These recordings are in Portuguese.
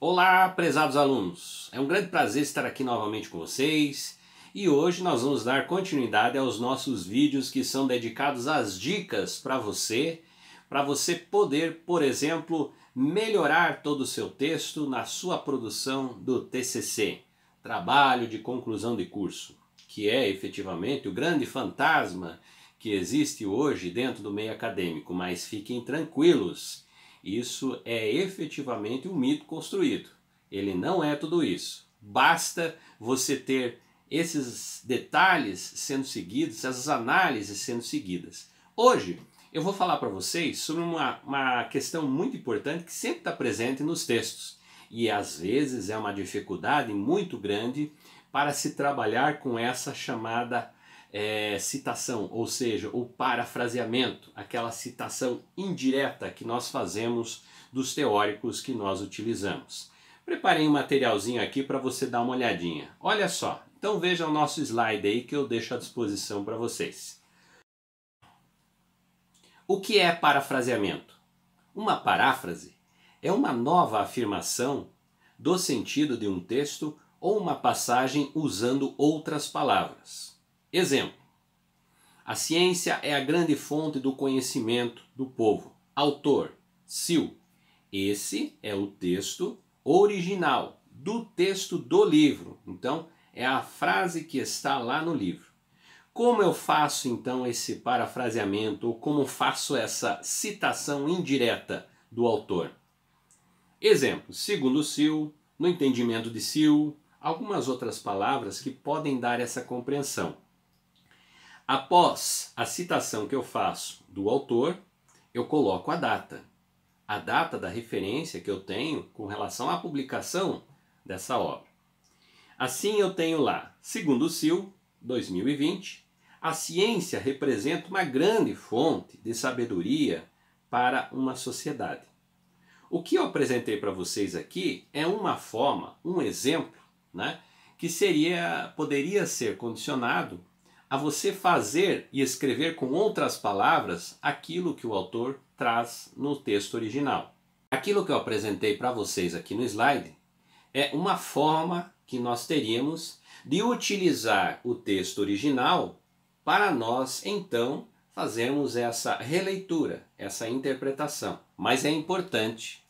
Olá, prezados alunos! É um grande prazer estar aqui novamente com vocês e hoje nós vamos dar continuidade aos nossos vídeos que são dedicados às dicas para você, para você poder, por exemplo, melhorar todo o seu texto na sua produção do TCC, trabalho de conclusão de curso, que é efetivamente o grande fantasma que existe hoje dentro do meio acadêmico, mas fiquem tranquilos, isso é efetivamente um mito construído. Ele não é tudo isso. Basta você ter esses detalhes sendo seguidos, essas análises sendo seguidas. Hoje, eu vou falar para vocês sobre uma, uma questão muito importante que sempre está presente nos textos e às vezes é uma dificuldade muito grande para se trabalhar com essa chamada é, citação, ou seja, o parafraseamento, aquela citação indireta que nós fazemos dos teóricos que nós utilizamos. Preparei um materialzinho aqui para você dar uma olhadinha. Olha só, então veja o nosso slide aí que eu deixo à disposição para vocês. O que é parafraseamento? Uma paráfrase é uma nova afirmação do sentido de um texto ou uma passagem usando outras palavras. Exemplo: A ciência é a grande fonte do conhecimento do povo. Autor: Sil. Esse é o texto original do texto do livro. Então, é a frase que está lá no livro. Como eu faço então esse parafraseamento, ou como faço essa citação indireta do autor? Exemplo, segundo Sil, no entendimento de Sil, algumas outras palavras que podem dar essa compreensão. Após a citação que eu faço do autor, eu coloco a data. A data da referência que eu tenho com relação à publicação dessa obra. Assim eu tenho lá, segundo Sil, 2020, a ciência representa uma grande fonte de sabedoria para uma sociedade. O que eu apresentei para vocês aqui é uma forma, um exemplo, né, que seria poderia ser condicionado a você fazer e escrever com outras palavras aquilo que o autor traz no texto original. Aquilo que eu apresentei para vocês aqui no slide é uma forma que nós teríamos de utilizar o texto original para nós então fazermos essa releitura, essa interpretação. Mas é importante,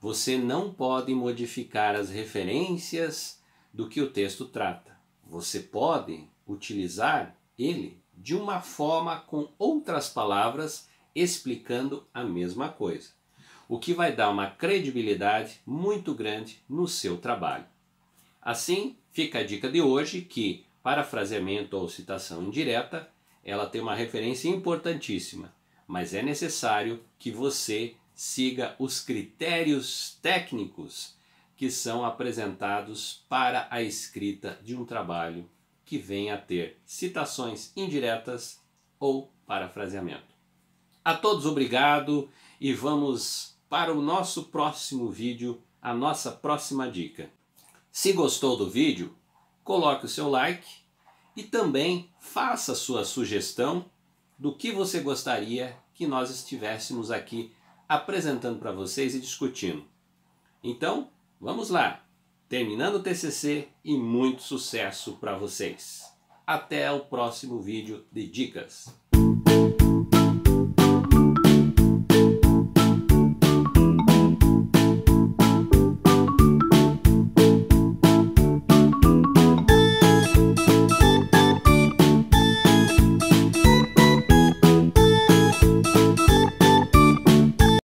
você não pode modificar as referências do que o texto trata. Você pode utilizar ele de uma forma com outras palavras explicando a mesma coisa, o que vai dar uma credibilidade muito grande no seu trabalho. Assim, fica a dica de hoje que parafraseamento ou citação indireta, ela tem uma referência importantíssima, mas é necessário que você siga os critérios técnicos que são apresentados para a escrita de um trabalho que venha a ter citações indiretas ou parafraseamento. A todos obrigado e vamos para o nosso próximo vídeo, a nossa próxima dica. Se gostou do vídeo, coloque o seu like e também faça sua sugestão do que você gostaria que nós estivéssemos aqui apresentando para vocês e discutindo. Então, vamos lá! Terminando o TCC e muito sucesso para vocês! Até o próximo vídeo de dicas!